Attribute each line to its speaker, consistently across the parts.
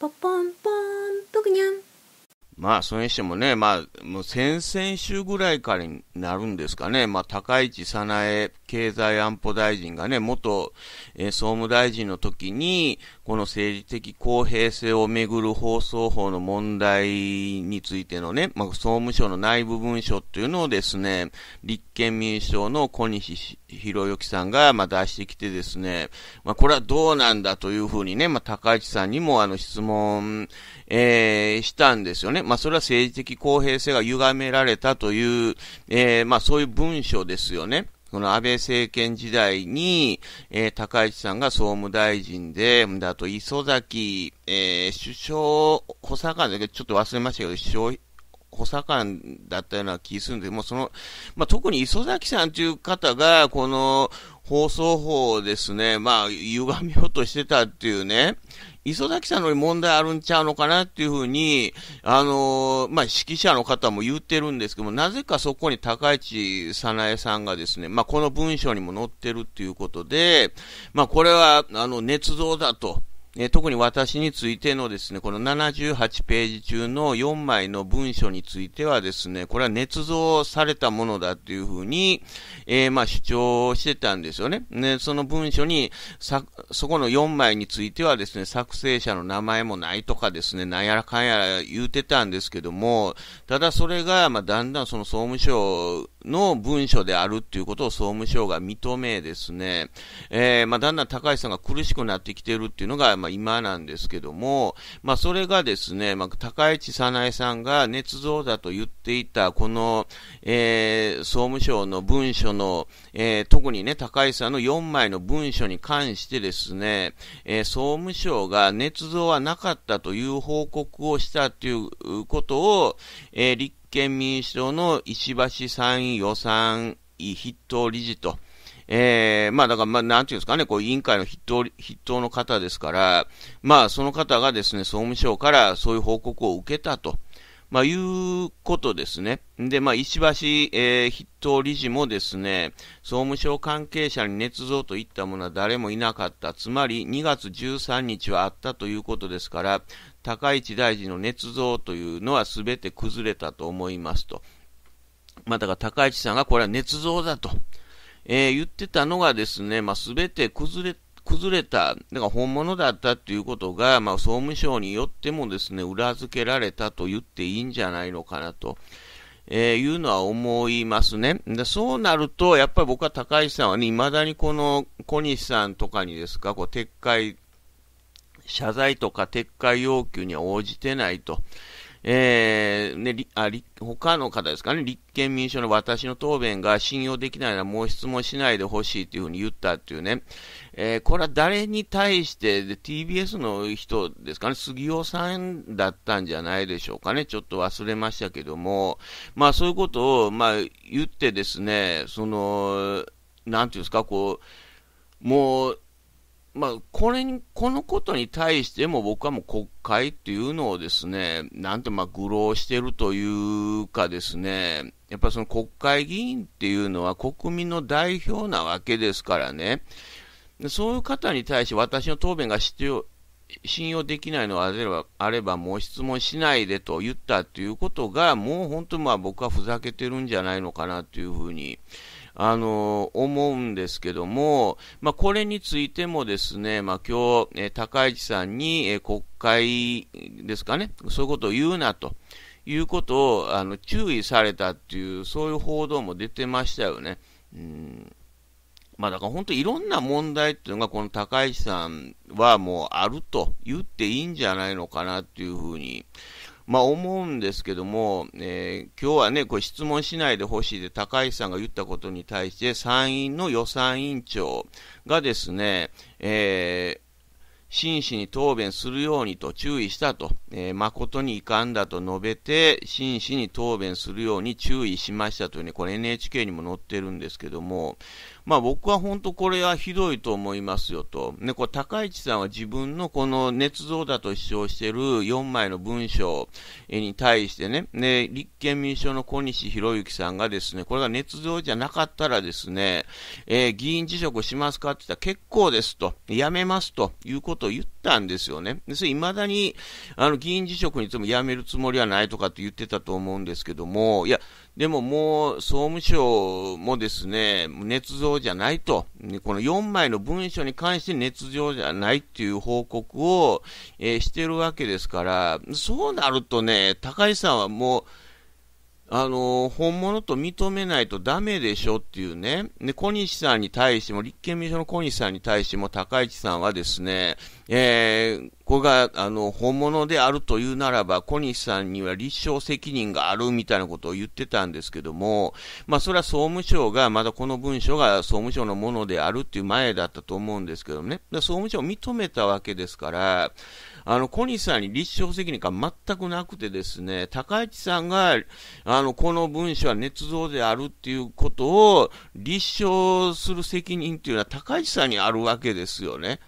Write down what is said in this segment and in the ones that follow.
Speaker 1: ポポンポンプニャンまあ、それにしてもね、まあ、もう先々週ぐらいからになるんですかね、まあ、高市早苗経済安保大臣がね、元、え総務大臣の時に、この政治的公平性をめぐる放送法の問題についてのね、まあ、総務省の内部文書っていうのをですね、立憲民主党の小西博之さんが、まあ、出してきてですね、まあ、これはどうなんだというふうにね、まあ、高市さんにもあの質問、えー、したんですよね。まあ、それは政治的公平性が歪められたという、えー、まあ、そういう文書ですよね。この安倍政権時代に、えー、高市さんが総務大臣で、であと磯崎、えー、首相補佐官だけど、ちょっと忘れましたけど、首相補佐官だったような気するんで、もうその、まあ、特に磯崎さんという方が、この、放送法をですね、まあ、歪みようとしてたっていうね、磯崎さんのに問題あるんちゃうのかなっていうふうに、あのー、まあ、指揮者の方も言ってるんですけども、なぜかそこに高市早苗さんがですね、まあ、この文章にも載ってるっていうことで、まあ、これは、あの、捏造だと。え特に私についてのですね、この78ページ中の4枚の文書についてはですね、これは捏造されたものだというふうに、えー、まあ主張してたんですよね。ね、その文書に、そこの4枚についてはですね、作成者の名前もないとかですね、なんやらかんやら言うてたんですけども、ただそれが、まあだんだんその総務省の文書であるっていうことを総務省が認めですね、えー、まあ、だんだん高橋さんが苦しくなってきてるっていうのが、まあ、今なんですけども、まあ、それがですね、まあ、高市早苗さんが捏造だと言っていた、この、えー、総務省の文書の、えー、特にね、高市さんの4枚の文書に関してですね、え総務省が捏造はなかったという報告をしたということを、えー、立憲民主党の石橋参院予算筆頭理事と、ええー、まあだから、まあなんていうんですかね、こう委員会の筆頭、筆頭の方ですから、まあその方がですね、総務省からそういう報告を受けたと。まあ、いうことですね。で、まあ、石橋、えー、筆頭理事もですね、総務省関係者に捏造といったものは誰もいなかった。つまり、2月13日はあったということですから、高市大臣の捏造というのは全て崩れたと思いますと。まあ、だから高市さんがこれは捏造だと、えー、言ってたのがですね、まあ、全て崩れ崩れた、だから本物だったということが、まあ、総務省によってもですね、裏付けられたと言っていいんじゃないのかなと、えー、いうのは思いますね。でそうなると、やっぱり僕は高市さんはね、未だにこの小西さんとかにですか、こう撤回、謝罪とか撤回要求には応じてないと。えーね、りあり他の方ですかね、立憲民主党の私の答弁が信用できないならもう質問しないでほしいというふうに言ったっていうね、えー、これは誰に対してで、TBS の人ですかね、杉尾さんだったんじゃないでしょうかね、ちょっと忘れましたけども、まあそういうことを、まあ、言ってですね、その、なんていうんですか、こう、もう、まあ、これに、このことに対しても僕はもう国会っていうのをですね、なんてまあ愚弄してるというかですね、やっぱその国会議員っていうのは国民の代表なわけですからね、そういう方に対して私の答弁が必要、信用できないのであれば、あればもう質問しないでと言ったということが、もう本当まあ僕はふざけてるんじゃないのかなというふうに、あの思うんですけども、まあ、これについてもですね、まあ、今日、え高市さんに、え国会ですかね、そういうことを言うなと。いうことをあの注意されたっていう、そういう報道も出てましたよね。うんまあ、だから本当いろんな問題っていうのが、この高市さんはもうあると言っていいんじゃないのかなっていうふうにまあ、思うんですけども、えー、今日はね、これ質問しないでほしいで、高市さんが言ったことに対して、参院の予算委員長がですね、えー真摯に答弁するようにと注意したと、えー、誠に遺憾だと述べて、真摯に答弁するように注意しましたというね、これ NHK にも載ってるんですけども、まあ、僕は本当これはひどいと思いますよと、ね、これ高市さんは自分のこの捏造だと主張している4枚の文章に対してね、ね立憲民主党の小西博之さんがですねこれが捏造じゃなかったらですね、えー、議員辞職しますかって言ったら結構ですと、やめますということを言ってったんですよね。いまだにあの議員辞職にいつも辞めるつもりはないとかって言ってたと思うんですけども、いや、でももう総務省もですね、捏造じゃないと、この4枚の文書に関して捏造じゃないっていう報告を、えー、してるわけですから、そうなるとね、高市さんはもう、あの本物と認めないとダメでしょっていうね、で小西さんに対しても、立憲民主党の小西さんに対しても、高市さんはですね、えー、これがあの本物であるというならば、小西さんには立証責任があるみたいなことを言ってたんですけども、まあ、それは総務省が、まだこの文書が総務省のものであるっていう前だったと思うんですけどね、総務省を認めたわけですから、あの、小西さんに立証責任が全くなくてですね、高市さんが、あの、この文書は捏造であるっていうことを立証する責任っていうのは高市さんにあるわけですよね。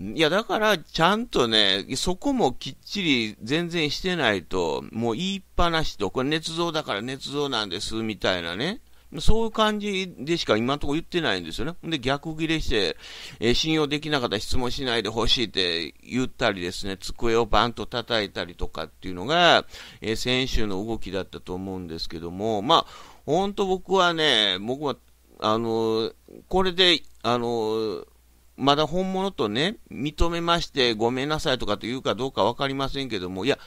Speaker 1: いや、だから、ちゃんとね、そこもきっちり全然してないと、もう言いっぱなしと、これ捏造だから捏造なんです、みたいなね。そういう感じでしか今のところ言ってないんですよね。で、逆ギレして、えー、信用できなかった質問しないでほしいって言ったりですね、机をバンと叩いたりとかっていうのが、えー、先週の動きだったと思うんですけども、まあ、本当僕はね、僕は、あの、これで、あの、まだ本物とね、認めましてごめんなさいとかと言うかどうか分かりませんけども、いや、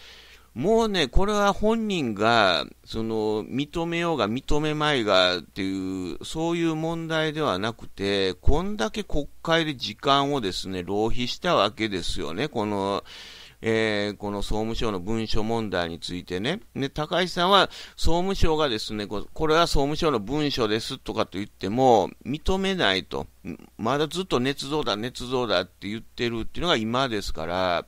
Speaker 1: もうね、これは本人が、その、認めようが認めまいがっていう、そういう問題ではなくて、こんだけ国会で時間をですね、浪費したわけですよね、この、えー、この総務省の文書問題についてね。で、高橋さんは総務省がですね、これは総務省の文書ですとかと言っても、認めないと。まだずっと捏造だ、捏造だって言ってるっていうのが今ですから、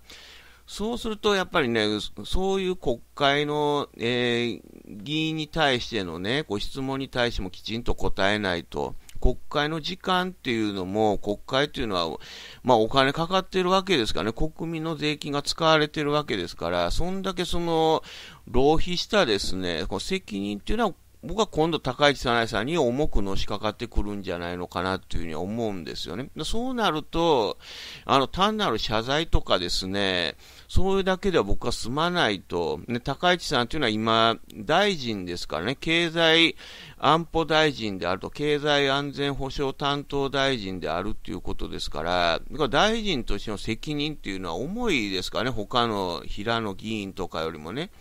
Speaker 1: そうすると、やっぱりね、そういう国会の、えー、議員に対してのね、ご質問に対してもきちんと答えないと、国会の時間っていうのも、国会というのは、まあ、お金かかってるわけですからね、国民の税金が使われてるわけですから、そんだけその、浪費したですね、こ責任っていうのは僕は今度高市早苗さんに重くのしかかってくるんじゃないのかなというふうに思うんですよね。そうなると、あの、単なる謝罪とかですね、そういうだけでは僕は済まないと。ね、高市さんというのは今、大臣ですからね、経済安保大臣であると、経済安全保障担当大臣であるということですから、から大臣としての責任っていうのは重いですからね、他の平野議員とかよりもね。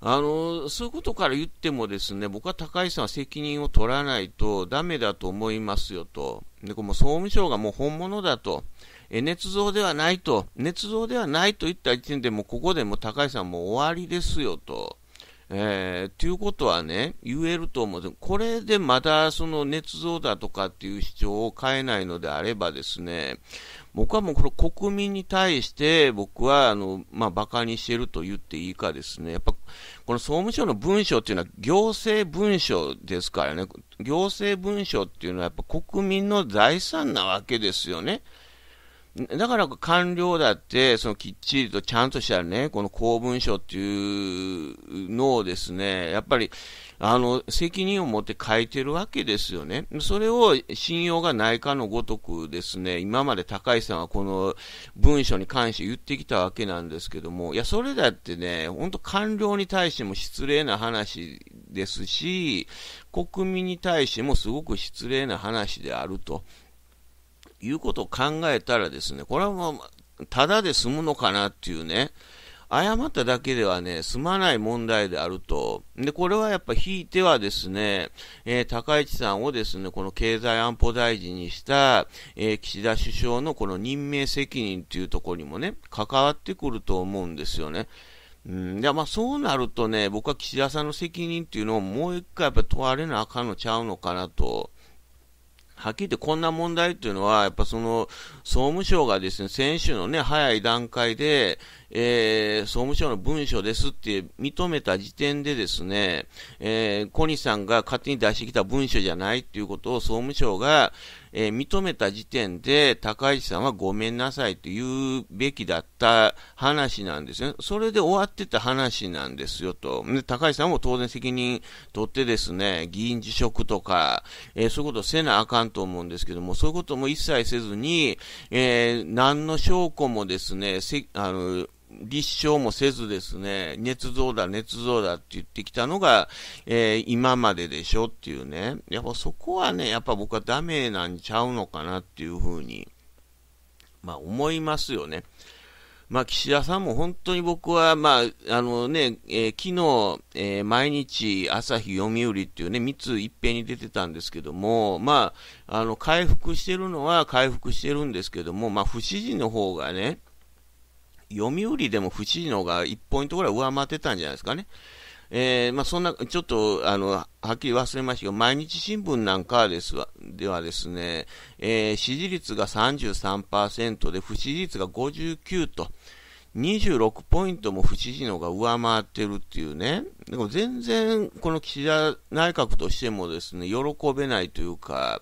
Speaker 1: あのそういうことから言ってもですね僕は高市さんは責任を取らないとダメだと思いますよとでこの総務省がもう本物だとえ捏造ではないと捏造ではないといった時点でもここでも高市さんもう終わりですよと。えー、ということはね、言えると思う。これでまたその捏造だとかっていう主張を変えないのであればですね、僕はもうこれ国民に対して僕はあの、まあ、バカにしてると言っていいかですね、やっぱこの総務省の文書っていうのは行政文書ですからね、行政文書っていうのはやっぱ国民の財産なわけですよね。だから官僚だって、そのきっちりとちゃんとしたね、この公文書っていうのをですね、やっぱり、あの、責任を持って書いてるわけですよね。それを信用がないかのごとくですね、今まで高井さんはこの文書に関して言ってきたわけなんですけども、いや、それだってね、本当官僚に対しても失礼な話ですし、国民に対してもすごく失礼な話であると。いうことを考えたらですね、これはもう、ただで済むのかなっていうね、誤っただけではね、済まない問題であると。で、これはやっぱ引いてはですね、えー、高市さんをですね、この経済安保大臣にした、えー、岸田首相のこの任命責任っていうところにもね、関わってくると思うんですよね。うんでまあ、そうなるとね、僕は岸田さんの責任っていうのをもう一回やっぱ問われなあかんのちゃうのかなと。はっきり言ってこんな問題っていうのは、やっぱその、総務省がですね、先週のね、早い段階で、えー、総務省の文書ですって認めた時点でですね、えー、小西さんが勝手に出してきた文書じゃないっていうことを総務省が、えー、認めた時点で高市さんはごめんなさいと言うべきだった話なんですね。それで終わってた話なんですよと。で高市さんも当然責任取ってですね、議員辞職とか、えー、そういうことせなあかんと思うんですけども、そういうことも一切せずに、えー、何の証拠もですね、あの、立証もせずですね、捏造だ、捏造だって言ってきたのが、えー、今まででしょっていうね、やっぱそこはね、やっぱ僕はダメなんちゃうのかなっていうふうに、まあ思いますよね。まあ、岸田さんも本当に僕は、まあ、あのね、えー、昨日、えー、毎日朝日読売っていうね、三つ一平に出てたんですけども、まあ、あの、回復してるのは回復してるんですけども、まあ、不支持の方がね、読売でも藤井のが1ポイントぐらい上回ってたんじゃないですかね。えー、まあ、そんな、ちょっと、あの、はっきり忘れましたけど、毎日新聞なんかですわ、ではですね、えー、支持率が33%で、不支持率が59と、26ポイントも不支持のが上回ってるっていうね、でも全然、この岸田内閣としてもですね、喜べないというか、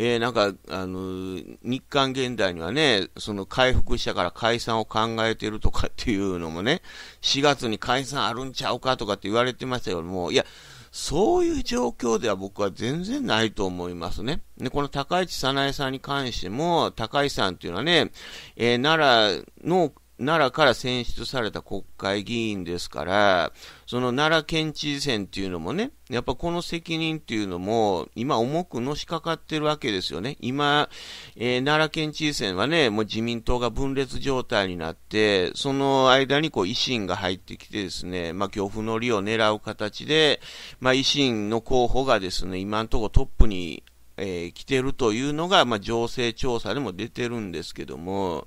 Speaker 1: えー、なんか、あの、日韓現代にはね、その回復したから解散を考えてるとかっていうのもね、4月に解散あるんちゃうかとかって言われてましたけども、いや、そういう状況では僕は全然ないと思いますね。で、この高市早苗さんに関しても、高市さんっていうのはね、えー、奈良の奈良から選出された国会議員ですから、その奈良県知事選っていうのもね、やっぱこの責任っていうのも、今重くのしかかってるわけですよね。今、えー、奈良県知事選はね、もう自民党が分裂状態になって、その間にこう維新が入ってきてですね、まあ恐怖の利を狙う形で、まあ維新の候補がですね、今のところトップにえー、来てるというのが、まあ、情勢調査でも出てるんですけども、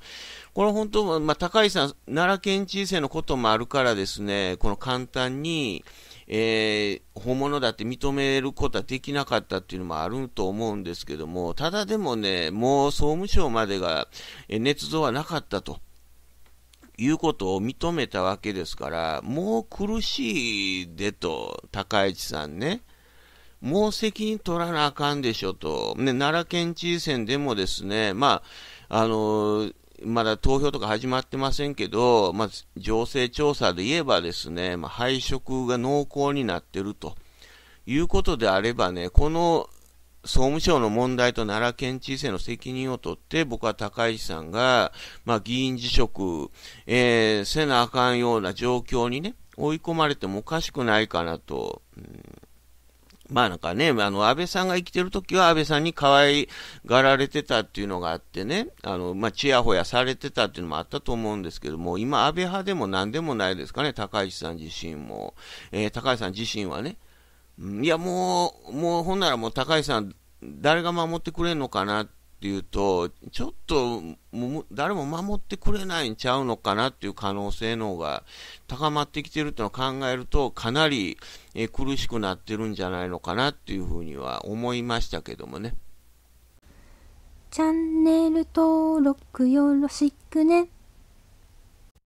Speaker 1: これ本当、まあ、高市さん、奈良県知事選のこともあるからですね、この簡単に、えー、本物だって認めることはできなかったっていうのもあると思うんですけども、ただでもね、もう総務省までが、えー、捏造はなかったと。いうことを認めたわけですから、もう苦しいでと、高市さんね。もう責任取らなあかんでしょと、ね、奈良県知事選でもですね、まああのまだ投票とか始まってませんけど、まあ、情勢調査で言えばですね、まあ、配色が濃厚になっているということであればね、この総務省の問題と奈良県知事選の責任を取って、僕は高市さんが、まあ、議員辞職、えー、せなあかんような状況にね、追い込まれてもおかしくないかなと。うんまあなんかね、あの、安倍さんが生きてる時は安倍さんに可愛がられてたっていうのがあってね、あの、まあ、ちやほやされてたっていうのもあったと思うんですけども、今安倍派でも何でもないですかね、高市さん自身も。えー、高市さん自身はね。いや、もう、もう、ほんならもう高市さん、誰が守ってくれんのかなってっていうと、ちょっと誰も守ってくれないんちゃうのかなっていう可能性の方が高まってきてるっていうのを考えると、かなり、え苦しくなってるんじゃないのかなっていうふうには思いましたけどもね。チャンネル登録よろしくね。